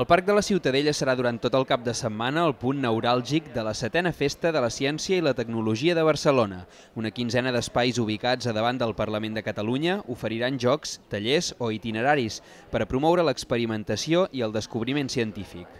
El Parc de la Ciutadella serà durant tot el cap de setmana el punt neuràlgic de la setena Festa de la Ciència i la Tecnologia de Barcelona. Una quinzena d'espais ubicats a davant del Parlament de Catalunya oferiran jocs, tallers o itineraris per a promoure l'experimentació i el descobriment científic.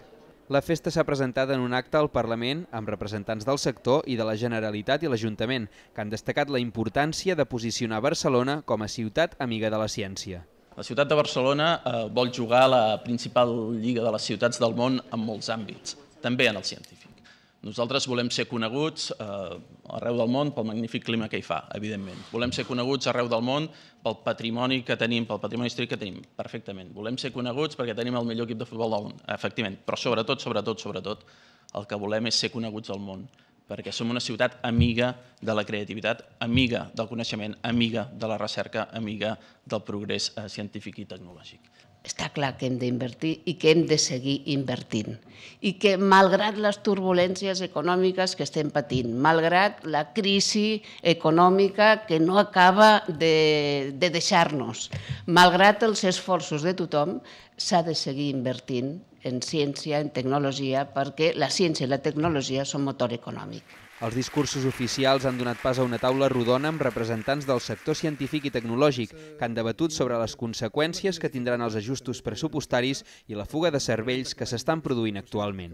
La festa s'ha presentat en un acte al Parlament amb representants del sector i de la Generalitat i l'Ajuntament, que han destacat la importància de posicionar Barcelona com a ciutat amiga de la ciència. La ciutat de Barcelona eh, vol jugar a la principal lliga de les ciutats del món en molts àmbits, també en el científic. Nosaltres volem ser coneguts eh, arreu del món pel magnífic clima que hi fa, evidentment. Volem ser coneguts arreu del món pel patrimoni que tenim, pel patrimoni històric que tenim, perfectament. Volem ser coneguts perquè tenim el millor equip de futbol del món, efectivament. Però sobretot, sobretot, sobretot, el que volem és ser coneguts al món perquè som una ciutat amiga de la creativitat, amiga del coneixement, amiga de la recerca, amiga del progrés eh, científic i tecnològic. Està clar que hem d'invertir i que hem de seguir invertint. I que, malgrat les turbulències econòmiques que estem patint, malgrat la crisi econòmica que no acaba de, de deixar-nos, malgrat els esforços de tothom, s'ha de seguir invertint en ciència, en tecnologia, perquè la ciència i la tecnologia són motor econòmic. Els discursos oficials han donat pas a una taula rodona amb representants del sector científic i tecnològic que han debatut sobre les conseqüències que tindran els ajustos pressupostaris i la fuga de cervells que s'estan produint actualment.